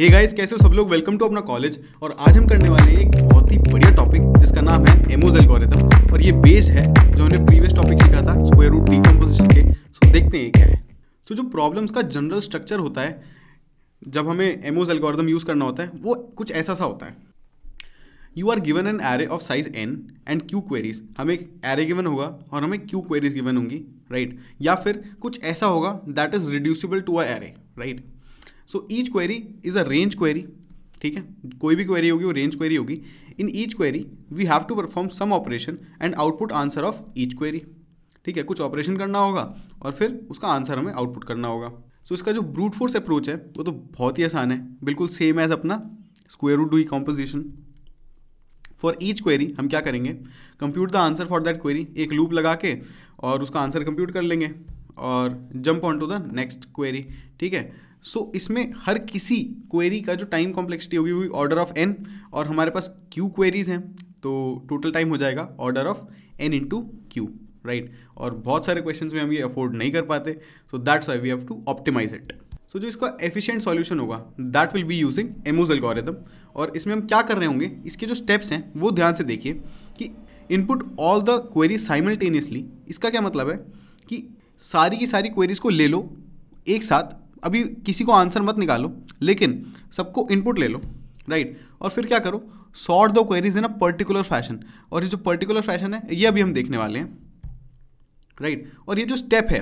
Hey guys कैसे हो सब लोग वेलकम टू अपना कॉलेज और आज हम करने वाले हैं एक बहुत ही बढ़िया टॉपिक जिसका नाम है एमोज एल्गोरिथम और ये बेस्ड है जो हमने प्रीवियस टॉपिक सीखा था स्क्वायर रूट डिकम्पोजिशन के सो देखते हैं क्या है सो जो प्रॉब्लम्स का जनरल स्ट्रक्चर होता है जब हमें एमोज एल्गोरिथम यूज़ करना होता है वो कुछ ऐसा सा होता है you are given an array of size N and Q queries हमें एक एरे गिवन होगा और हमें क्यू क्वेरीज गिवन होंगी राइट right? या फिर कुछ ऐसा होगा that is reducible to a array right so each query is a range query ठीक है कोई भी क्वेरी होगी वो रेंज क्वेरी होगी in each query we have to perform some operation and output answer of each query ठीक है कुछ ऑपरेशन करना होगा और फिर उसका आंसर हमें आउटपुट करना होगा सो so, इसका जो ब्रूट फोर्स अप्रोच है वो तो बहुत ही आसान है बिल्कुल सेम एज अपना square root decomposition for each query हम क्या करेंगे compute the answer for that query एक लूप लगा के और उसका आंसर कंप्यूट कर लेंगे और jump on to the next query ठीक है सो so, इसमें हर किसी क्वेरी का जो टाइम कॉम्प्लेक्सिटी होगी वो ऑर्डर ऑफ एन और हमारे पास क्यू क्वेरीज हैं तो टोटल टाइम हो जाएगा order of N into Q right और बहुत सारे क्वेश्चन में हम ये अफोर्ड नहीं कर पाते so that's why we have to optimize it so जो इसका एफिशिएंट सॉल्यूशन होगा that will be using Mo's algorithm और इसमें हम क्या कर रहे होंगे इसके जो स्टेप्स हैं वो ध्यान से देखिए कि input all the query simultaneously इसका क्या मतलब है कि सारी की सारी क्वेरीज को ले लो एक साथ अभी किसी को आंसर मत निकालो लेकिन सबको इनपुट ले लो राइट और फिर क्या करो सॉर्ट दो queries in a particular fashion और ये जो पर्टिकुलर फैशन है ये अभी हम देखने वाले हैं राइट और ये जो स्टेप है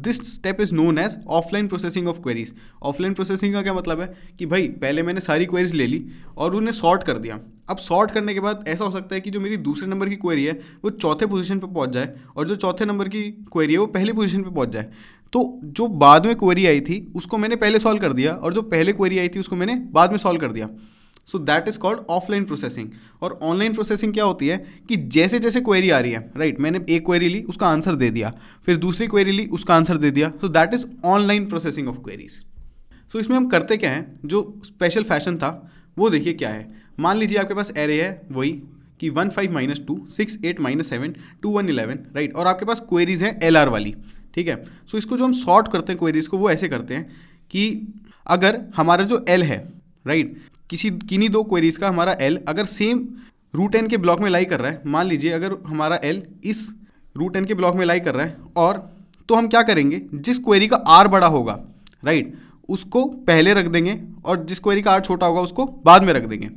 this step is known as offline processing of queries offline processing का क्या मतलब है कि भाई पहले मैंने सारी क्वेरीज ले ली और उन्हें सॉर्ट कर दिया अब सॉर्ट करने के बाद ऐसा हो सकता है कि जो मेरी दूसरे नंबर की क्वेरी है वो चौथे पोजीशन पर पहुंच जाए और जो चौथे नंबर की क्वेरी है वो पहली पोजीशन पर पहुंच जाए तो जो बाद में क्वेरी आई थी उसको मैंने पहले सॉल्व कर दिया और जो पहले क्वेरी आई थी उसको मैंने बाद में सॉल्व कर दिया so that is called offline processing और ऑनलाइन प्रोसेसिंग क्या होती है कि जैसे जैसे क्वेरी आ रही है राइट right, मैंने एक क्वेरी ली उसका आंसर दे दिया फिर दूसरी क्वेरी ली उसका आंसर दे दिया so that is online processing of queries so इसमें हम करते क्या हैं जो स्पेशल फैशन था वो देखिए क्या है मान लीजिए आपके पास एरे है वही कि one five minus two six eight minus seven two one eleven right और आपके पास क्वेरीज हैं एल आर वाली ठीक है सो इसको जो हम सॉर्ट करते हैं क्वेरीज को वो ऐसे करते हैं कि अगर हमारा जो एल है राइट किसी किन्हीं दो क्वेरीज का हमारा एल अगर सेम रूट एन के ब्लॉक में लाई कर रहा है मान लीजिए अगर हमारा एल इस रूट एन के ब्लॉक में लाई कर रहा है और तो हम क्या करेंगे जिस क्वेरी का आर बड़ा होगा राइट उसको पहले रख देंगे और जिस क्वेरी का आर छोटा होगा उसको बाद में रख देंगे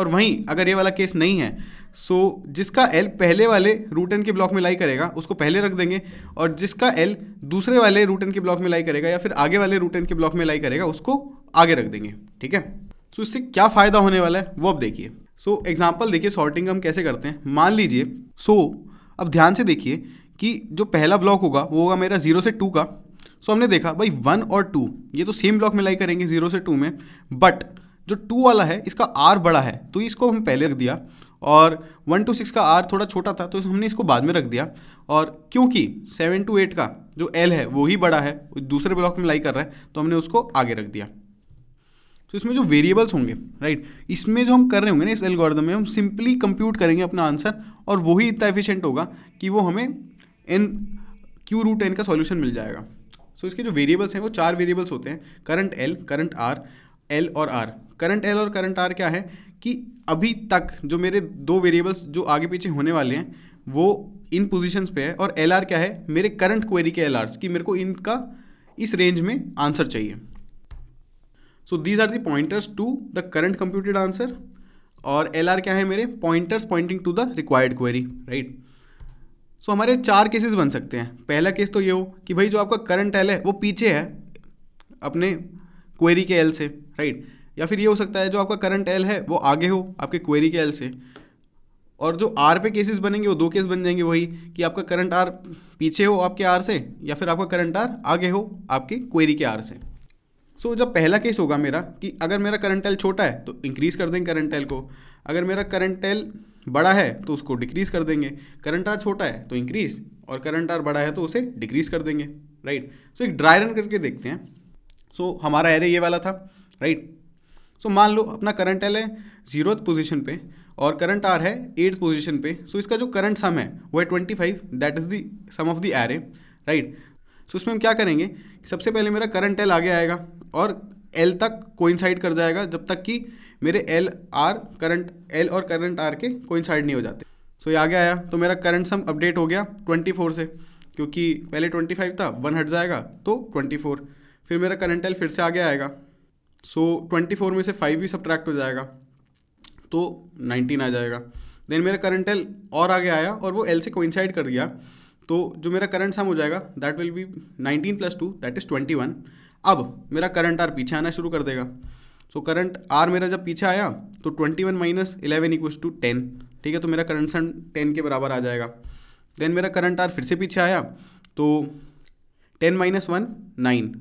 और वहीं अगर ये वाला केस नहीं है सो जिसका एल पहले वाले रूट एन के ब्लॉक में लाई करेगा उसको पहले रख देंगे और जिसका एल दूसरे वाले रूट एन के ब्लॉक में लाई करेगा या फिर आगे वाले रूट एन के ब्लॉक में लाई करेगा उसको आगे रख देंगे ठीक है सो so, इससे क्या फ़ायदा होने वाला है वो अब देखिए सो so, एग्जाम्पल देखिए सॉर्टिंग हम कैसे करते हैं मान लीजिए सो so, अब ध्यान से देखिए कि जो पहला ब्लॉक होगा वो होगा मेरा जीरो से टू का सो so, हमने देखा भाई वन और टू ये तो सेम ब्लॉक में लाई करेंगे जीरो से टू में बट जो टू वाला है इसका आर बड़ा है तो इसको हम पहले रख दिया और वन टू सिक्स का आर थोड़ा छोटा था तो हमने इसको बाद में रख दिया और क्योंकि सेवन टू एट का जो एल है वो ही बड़ा है दूसरे ब्लॉक में लाई कर रहा है तो हमने उसको आगे रख दिया तो इसमें जो वेरिएबल्स होंगे राइट इसमें जो हम कर रहे होंगे ना इस एल्गोरिदम में हम सिंपली कंप्यूट करेंगे अपना आंसर और वही इतना एफिशियंट होगा कि वो हमें एन क्यू रूट एन का सॉल्यूशन मिल जाएगा सो so, इसके जो वेरिएबल्स हैं वो चार वेरिएबल्स होते हैं current L current R L और आर करंट एल और करंट आर क्या है कि अभी तक जो मेरे दो वेरिएबल्स जो आगे पीछे होने वाले हैं वो इन पोजीशंस पे है और एल क्या है मेरे करंट क्वेरी के एल कि मेरे को इनका इस रेंज में आंसर चाहिए so these are the pointers to the current computed answer और एल क्या है मेरे pointers pointing to the required query right so हमारे चार केसेस बन सकते हैं पहला केस तो ये हो कि भाई जो आपका करंट एल है वो पीछे है अपने क्वेरी के एल से राइट right? या फिर ये हो सकता है जो आपका करंट एल है वो आगे हो आपके क्वेरी के एल से और जो आर पे केसेस बनेंगे वो दो केस बन जाएंगे वही कि आपका करंट आर पीछे हो आपके आर से या फिर आपका करंट आर आगे हो आपके क्वेरी के आर से सो so, जब पहला केस होगा मेरा कि अगर मेरा करंट एल छोटा है तो इंक्रीज़ कर देंगे करंट एल को अगर मेरा करंट एल बड़ा है तो उसको डिक्रीज़ कर देंगे करंट आर छोटा है तो इंक्रीज़ और करंट आर बड़ा है तो उसे डिक्रीज़ कर देंगे राइट right? सो so, एक ड्राई रन करके देखते हैं सो so, हमारा एरे ये वाला था राइट right? सो so, मान लो अपना करंट एल है जीरो पोजीशन पे और करंट आर है एट्थ पोजीशन पे सो so, इसका जो करंट सम है वो है twenty five that is the sum of the array right so इसमें हम क्या करेंगे सबसे पहले मेरा करंट एल आगे आएगा और एल तक कोइंसाइड कर जाएगा जब तक कि मेरे एल आर करंट एल और करंट आर के कोइंसाइड नहीं हो जाते सो so, ये आगे आया तो मेरा करंट सम अपडेट हो गया ट्वेंटी फोर से क्योंकि पहले ट्वेंटी फाइव था वन हट जाएगा तो ट्वेंटी फोर फिर मेरा करंट एल फिर से आगे आएगा सो ट्वेंटी फोर में से फाइव भी सब्ट्रैक्ट हो जाएगा तो नाइनटीन आ जाएगा देन मेरा करंट एल और आगे आया और वो एल से कोइंसाइड कर दिया तो जो मेरा करंट सम हो जाएगा that will be nineteen plus two that is twenty one अब मेरा करंट आर पीछे आना शुरू कर देगा सो करंट आर मेरा जब पीछे आया तो twenty one minus eleven equal to ten ठीक है तो मेरा करंट सम टेन के बराबर आ जाएगा देन मेरा करंट आर फिर से पीछे आया तो टेन माइनस वन नाइन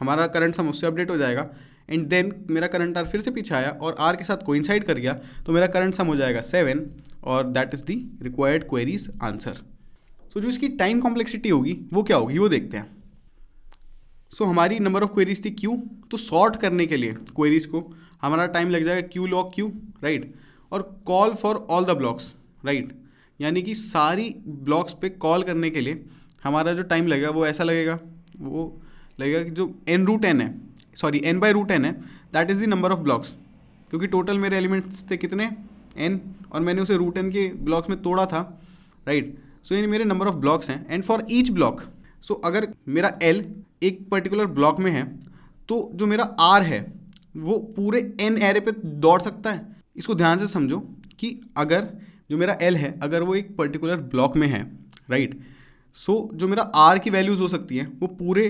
हमारा करंट सम उससे अपडेट हो जाएगा एंड देन मेरा करंट आर फिर से पीछे आया और आर के साथ कोइंसाइड कर गया तो मेरा करंट सम हो जाएगा सेवन और that is the required queries answer so जो इसकी टाइम कॉम्प्लेक्सिटी होगी वो क्या होगी वो देखते हैं सो so, हमारी नंबर ऑफ क्वेरीज थी क्यू तो सॉर्ट करने के लिए क्वेरीज को हमारा टाइम लग जाएगा क्यू लॉक क्यू राइट और call for all the blocks right यानी कि सारी ब्लॉक्स पे कॉल करने के लिए हमारा जो टाइम लगेगा वो ऐसा लगेगा वो लगेगा कि जो एन रूट एन है sorry N by root N है that is the number of blocks क्योंकि टोटल मेरे एलिमेंट्स थे कितने एन और मैंने उसे रूट एन के ब्लॉक्स में तोड़ा था राइट सो ये मेरे नंबर ऑफ ब्लॉक्स हैं and for each block so अगर मेरा एल एक पर्टिकुलर ब्लॉक में है तो जो मेरा आर है वो पूरे एन एरे पे दौड़ सकता है इसको ध्यान से समझो कि अगर जो मेरा एल है अगर वो एक पर्टिकुलर ब्लॉक में है राइट right? सो so, जो मेरा आर की वैल्यूज़ हो सकती हैं वो पूरे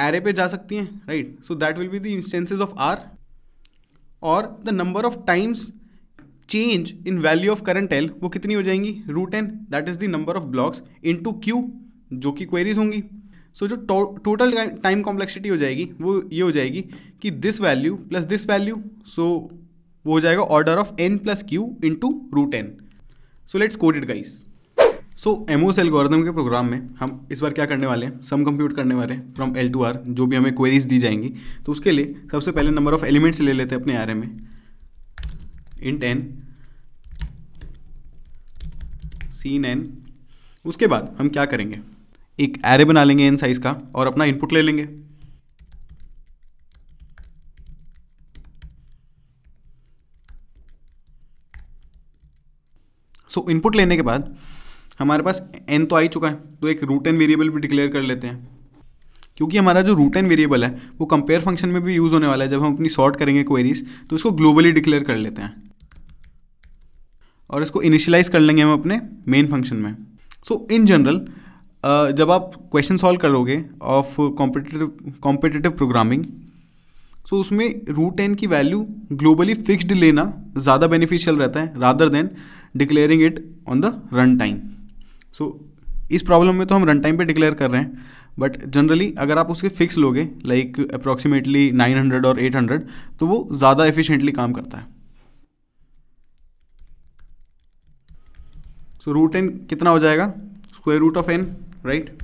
एरे पे जा सकती हैं right so that will be the instances of R और the number of times change in value of current L वो कितनी हो जाएंगी root N that is the number of blocks into Q जो कि क्वेरीज होंगी so so, जो total time complexity हो जाएगी वो ये हो जाएगी कि this value plus this value so वो हो जाएगा order of N plus Q into root N so let's code it guys so सेल एल्गोरिदम के प्रोग्राम में हम इस बार क्या करने वाले हैं सम कंप्यूट करने वाले हैं फ्रॉम एल टू आर जो भी हमें क्वेरीज दी जाएंगी तो उसके लिए सबसे पहले नंबर ऑफ एलिमेंट्स ले लेते हैं अपने आर में इंट एन सीन एन उसके बाद हम क्या करेंगे एक एरे बना लेंगे एन साइज का और अपना इनपुट ले लेंगे सो so, इनपुट लेने के बाद हमारे पास एन तो आ ही चुका है तो एक रूट एन वेरिएबल भी डिक्लेयर कर लेते हैं क्योंकि हमारा जो रूट एन वेरिएबल है वो कंपेयर फंक्शन में भी यूज़ होने वाला है जब हम अपनी सॉर्ट करेंगे क्वेरीज तो इसको ग्लोबली डिक्लेयर कर लेते हैं और इसको इनिशियलाइज कर लेंगे हम अपने मेन फंक्शन में सो इन जनरल जब आप क्वेश्चन सॉल्व करोगे of competitive competitive programming so उसमें रूट एन की वैल्यू ग्लोबली फिक्स्ड लेना ज़्यादा बेनिफिशियल रहता है rather than declaring it on the run time so इस प्रॉब्लम में तो हम रन टाइम पर डिक्लेयर कर रहे हैं बट जनरली अगर आप उसके फिक्स लोगे लाइक अप्रॉक्सीमेटली 900 और 800 तो वो ज़्यादा एफिशिएंटली काम करता है सो रूट एन कितना हो जाएगा square root of N right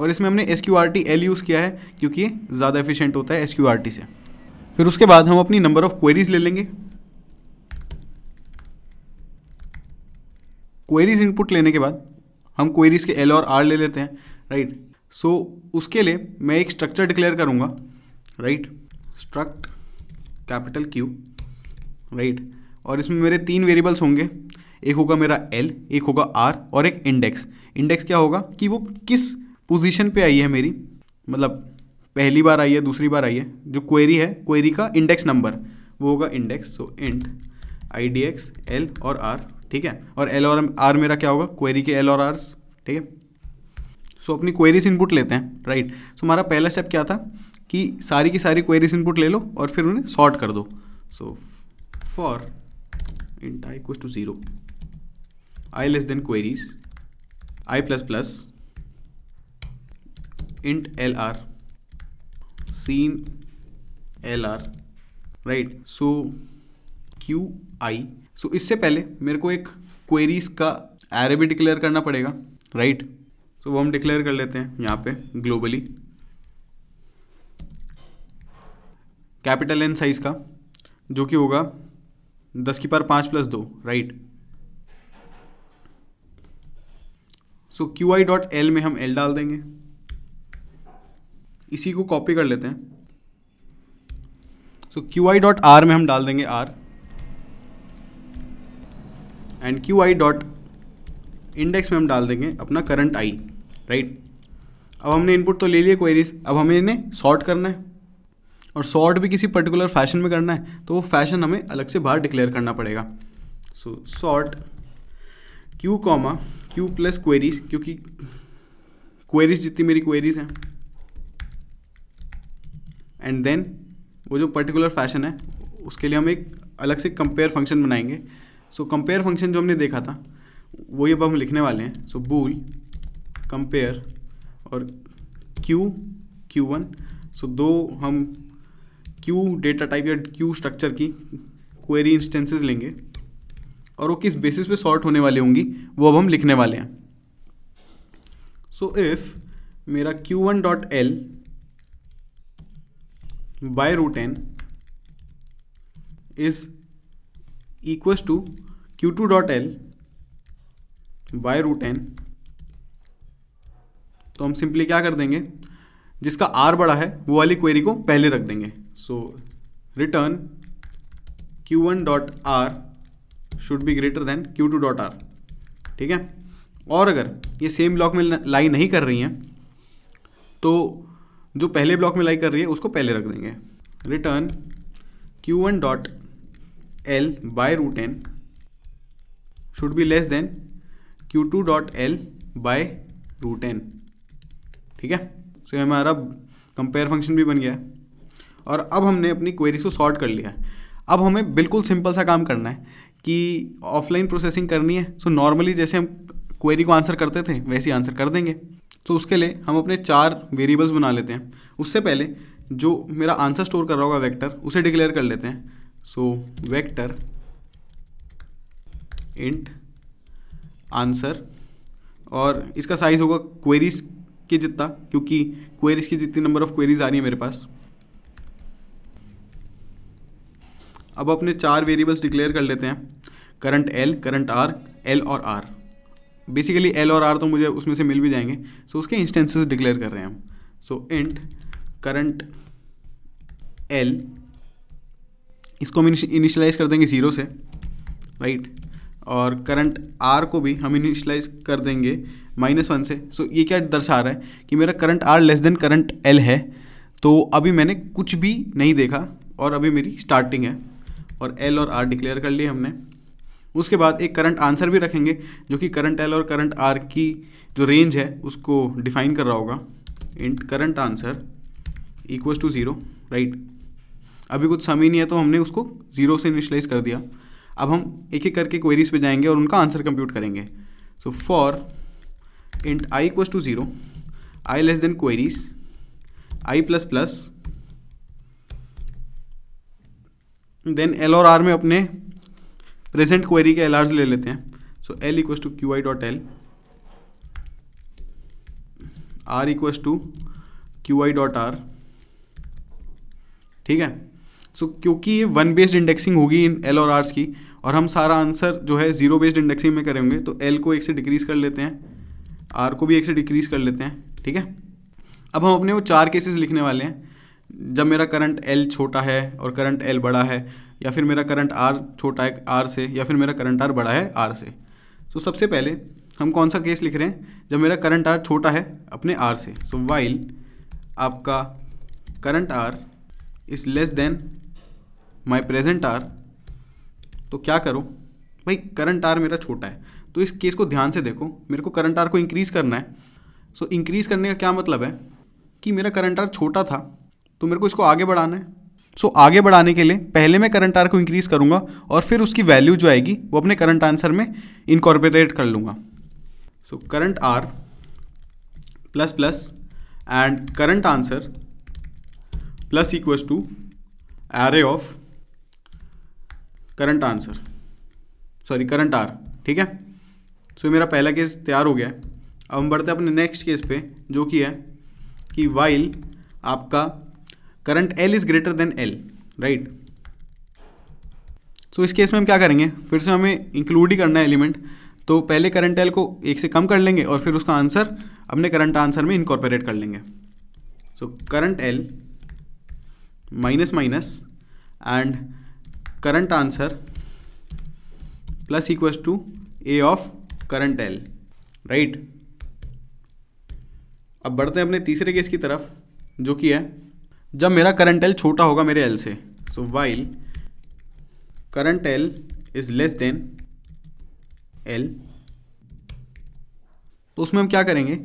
और इसमें हमने S Q R T L use किया है क्योंकि ये ज़्यादा एफिशिएंट होता है एस क्यू आर टी से फिर उसके बाद हम अपनी नंबर ऑफ क्वेरीज ले लेंगे क्वेरीज इनपुट लेने के बाद हम क्वेरीज के एल और आर ले लेते हैं राइट सो so, उसके लिए मैं एक स्ट्रक्चर डिक्लेयर करूँगा right struct capital Q right और इसमें मेरे तीन वेरिएबल्स होंगे एक होगा मेरा एल एक होगा आर और एक इंडेक्स इंडेक्स क्या होगा कि वो किस पोजीशन पे आई है मेरी मतलब पहली बार आई है दूसरी बार आई है जो क्वेरी है क्वेरी का इंडेक्स नंबर वो होगा index so int I D X L और आर ठीक है और एल और आर मेरा क्या होगा क्वेरी के एल और आर्स ठीक है सो अपनी क्वेरीज इनपुट लेते हैं राइट सो so, हमारा पहला स्टेप क्या था कि सारी की सारी क्वेरीज इनपुट ले लो और फिर उन्हें सॉर्ट कर दो so for I to zero I less than queries I plus plus int L R cin L R right so Q I so इससे पहले मेरे को एक क्वेरीज का एरे भी डिक्लेयर करना पड़ेगा राइट right? सो so, वो हम डिक्लेयर कर लेते हैं यहाँ पे ग्लोबली कैपिटल एन साइज का जो कि होगा दस की पार पाँच प्लस दो right so Q I dot L में हम एल डाल देंगे इसी को कॉपी कर लेते हैं so Q I dot R में हम डाल देंगे R and Q I dot index में हम डाल देंगे अपना करंट आई राइट अब हमने इनपुट तो ले लिए क्वेरीज अब हमें इन्हें सॉर्ट करना है और सॉर्ट भी किसी पर्टिकुलर फैशन में करना है तो वो फैशन हमें अलग से बाहर डिक्लेयर करना पड़ेगा so sort Q comma Q plus queries क्योंकि क्वेरीज जितनी मेरी क्वेरीज हैं एंड देन वो जो पर्टिकुलर फैशन है उसके लिए हम एक अलग से कंपेयर फंक्शन बनाएंगे सो कंपेयर फंक्शन जो हमने देखा था वही अब हम लिखने वाले हैं सो बूल कंपेयर और क्यू क्यू वन सो दो हम क्यू डेटा टाइप या क्यू स्ट्रक्चर की क्वेरी इंस्टेंसेस लेंगे और वो किस बेसिस पे सॉर्ट होने वाली होंगी वो अब हम लिखने वाले हैं सो so इफ़ मेरा Q one dot L by root N is equals to Q two dot L by root N तो हम सिंपली क्या कर देंगे जिसका आर बड़ा है वो वाली क्वेरी को पहले रख देंगे so return Q one dot R should be greater than Q two dot R ठीक है और अगर ये सेम ब्लॉक में लाई नहीं कर रही हैं तो जो पहले ब्लॉक में लाई कर रही है उसको पहले रख देंगे return Q one dot L by root n should be less than Q2 dot L by root n ठीक है सो so, हमारा कंपेयर फंक्शन भी बन गया और अब हमने अपनी क्वेरी को सॉर्ट कर लिया है अब हमें बिल्कुल सिंपल सा काम करना है कि ऑफलाइन प्रोसेसिंग करनी है सो so, नॉर्मली जैसे हम क्वेरी को आंसर करते थे वैसे ही आंसर कर देंगे तो उसके लिए हम अपने चार वेरिएबल्स बना लेते हैं उससे पहले जो मेरा आंसर स्टोर कर रहा होगा वेक्टर उसे डिक्लेयर कर लेते हैं सो वेक्टर इंट आंसर और इसका साइज़ होगा क्वेरीज के जितना क्योंकि क्वेरीज की जितनी नंबर ऑफ क्वेरीज आ रही है मेरे पास अब अपने चार वेरिएबल्स डिक्लेयर कर लेते हैं current L current R L और आर बेसिकली एल और आर तो मुझे उसमें से मिल भी जाएंगे सो so, उसके इंस्टेंसेस डिक्लेयर कर रहे हैं हम सो इंट करंट एल इसको हम इनिशलाइज कर देंगे ज़ीरो से राइट और करंट आर को भी हम इनिशलाइज कर देंगे माइनस वन से सो ये क्या दर्शा रहा है कि मेरा current R less than current L है तो अभी मैंने कुछ भी नहीं देखा और अभी मेरी स्टार्टिंग है और एल और आर डिक्लेयर कर लिए हमने उसके बाद एक करंट आंसर भी रखेंगे जो कि करंट एल और करंट आर की जो रेंज है उसको डिफाइन कर रहा होगा int current answer equals to zero right अभी कुछ समय ही नहीं है तो हमने उसको ज़ीरो से इनिशलाइज कर दिया अब हम एक एक करके क्वेरीज पे जाएंगे और उनका आंसर कंप्यूट करेंगे so for int I equal to zero I less than queries I plus plus then L और आर में अपने प्रेजेंट क्वेरी के एल आर्स ले लेते हैं so L equal to Q I dot L R equals to Q I dot R ठीक है so so, क्योंकि ये वन बेस्ड इंडेक्सिंग होगी इन एल और आर्स की और हम सारा आंसर जो है ज़ीरो बेस्ड इंडेक्सिंग में करेंगे तो एल को एक से डिक्रीज़ कर लेते हैं आर को भी एक से डिक्रीज़ कर लेते हैं ठीक है अब हम अपने वो चार केसेस लिखने वाले हैं जब मेरा करंट एल छोटा है और करंट एल बड़ा है या फिर मेरा करंट आर छोटा है आर से या फिर मेरा करंट आर बड़ा है आर से तो so, सबसे पहले हम कौन सा केस लिख रहे हैं जब मेरा करंट आर छोटा है अपने आर से सो so, वाइल आपका current R is less than my present R तो क्या करो भाई करंट आर मेरा छोटा है तो इस केस को ध्यान से देखो मेरे को करंट आर को इंक्रीज़ करना है सो so, इंक्रीज़ करने का क्या मतलब है कि मेरा करंट आर छोटा था तो मेरे को इसको आगे बढ़ाना है सो so, आगे बढ़ाने के लिए पहले मैं करंट आर को इंक्रीज़ करूँगा और फिर उसकी वैल्यू जो आएगी वो अपने करंट आंसर में इनकॉर्पोरेट कर लूँगा so current R plus plus and current answer plus equals to array of current answer sorry current R ठीक है सो so, मेरा पहला केस तैयार हो गया है अब हम बढ़ते हैं अपने नेक्स्ट केस पे जो कि है कि वाइल आपका current L is greater than L right so इस केस में हम क्या करेंगे फिर से हमें इंक्लूड ही करना है एलिमेंट तो पहले करंट एल को एक से कम कर लेंगे और फिर उसका आंसर अपने करंट आंसर में इनकॉर्पोरेट कर लेंगे so current L minus minus and current answer plus equals to A of current L right अब बढ़ते हैं अपने तीसरे केस की तरफ जो कि है जब मेरा करंट एल छोटा होगा मेरे एल से so while current L is less than L तो उसमें हम क्या करेंगे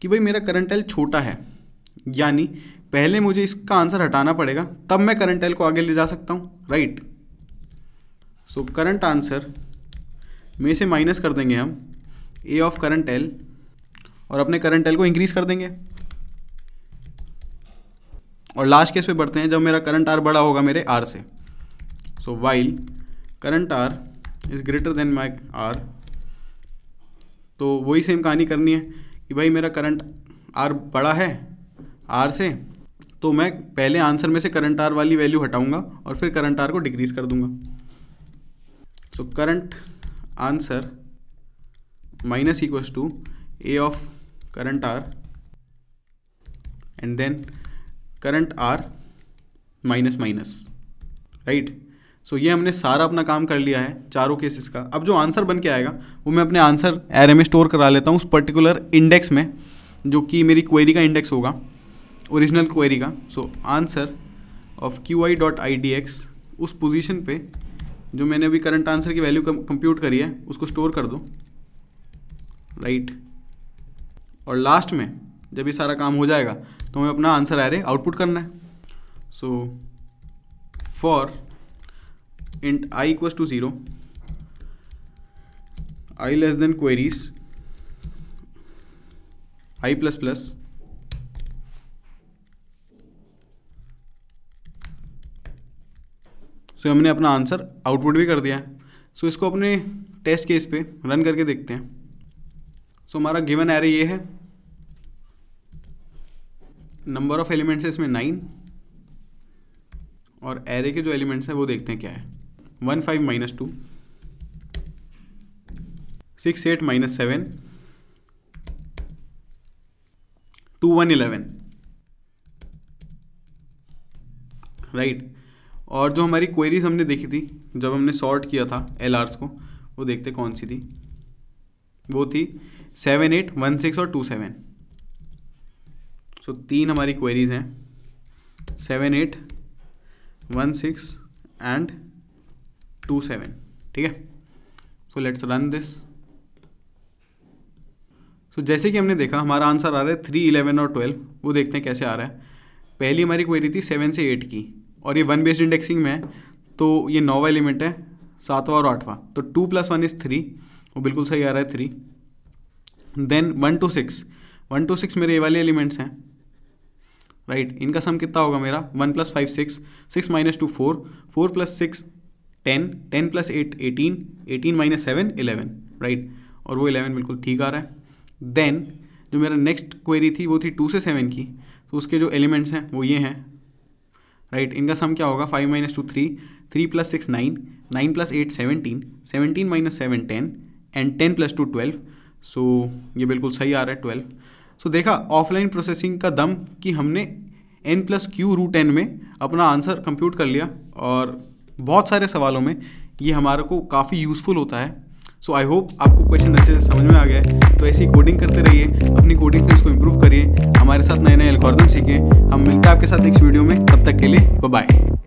कि भाई मेरा करंट एल छोटा है यानी पहले मुझे इसका आंसर हटाना पड़ेगा तब मैं करंट एल को आगे ले जा सकता हूँ right right? So current answer में से माइनस कर देंगे हम ए ऑफ करंट एल और अपने करंट एल को इंक्रीज़ कर देंगे और लास्ट केस पे बढ़ते हैं जब मेरा करंट आर बड़ा होगा मेरे आर से so while current R is greater than my R तो वही सेम कहानी करनी है कि भाई मेरा करंट आर बड़ा है आर से तो मैं पहले आंसर में से करंट आर वाली वैल्यू हटाऊंगा और फिर करंट आर को डिक्रीज़ कर दूंगा so current answer minus equals to A of current R and then current R minus minus right so ये हमने सारा अपना काम कर लिया है चारों केसेस का अब जो आंसर बन के आएगा वो मैं अपने आंसर एरे में स्टोर करा लेता हूँ उस पर्टिकुलर इंडेक्स में जो कि मेरी क्वेरी का इंडेक्स होगा ओरिजिनल क्वेरी का so answer of Q I dot I D X उस पोजीशन पे जो मैंने अभी करंट आंसर की वैल्यू कंप्यूट करी है उसको स्टोर कर दो राइट और लास्ट में जब ये सारा काम हो जाएगा तो हमें अपना आंसर रहे आउटपुट करना है so for int I equal to zero I less than queries I plus plus so हमने अपना आंसर आउटपुट भी कर दिया है सो इसको अपने टेस्ट केस पे रन करके देखते हैं सो हमारा गिवन एरे ये है नंबर ऑफ एलिमेंट्स है इसमें नाइन और एरे के जो एलिमेंट्स हैं वो देखते हैं क्या है one five minus two six eight minus seven two one eleven right और जो हमारी क्वेरीज हमने देखी थी जब हमने सॉर्ट किया था एल को वो देखते कौन सी थी वो थी सेवन एट वन सिक्स और टू सेवन सो तीन हमारी क्वेरीज हैं seven eight one six and two seven ठीक है so let's run this so जैसे कि हमने देखा हमारा आंसर आ रहा है थ्री इलेवन और ट्वेल्व वो देखते हैं कैसे आ रहा है पहली हमारी क्वेरी थी सेवन से एट की और ये वन बेस्ड इंडेक्सिंग में है तो ये नौवा एलिमेंट है सातवां और आठवां तो two plus one is three वो बिल्कुल सही आ रहा है three then one two six one two six मेरे ये वाले एलिमेंट्स हैं राइट right. इनका सम कितना होगा मेरा one plus five six six minus two four four plus six ten ten plus eight eighteen eighteen minus seven eleven right और वो इलेवन बिल्कुल ठीक आ रहा है देन जो मेरा नेक्स्ट क्वेरी थी वो थी टू से सेवन की तो उसके जो एलिमेंट्स हैं वो ये हैं राइट इनका सम क्या होगा five minus two three three plus six nine nine plus eight seventeen seventeen minus seven ten and ten plus two twelve so ये बिल्कुल सही आ रहा है ट्वेल्व सो so, देखा ऑफलाइन प्रोसेसिंग का दम कि हमने N plus Q root N में अपना आंसर कंप्यूट कर लिया और बहुत सारे सवालों में ये हमारे को काफ़ी यूज़फुल होता है सो आई होप आपको क्वेश्चन अच्छे से समझ में आ गया है तो ऐसी कोडिंग करते रहिए अपनी कोडिंग से इसको इम्प्रूव करिए हमारे साथ नए नए एल्गोरिदम सीखें हम मिलते हैं आपके साथ नेक्स्ट वीडियो में तब तक के लिए बाय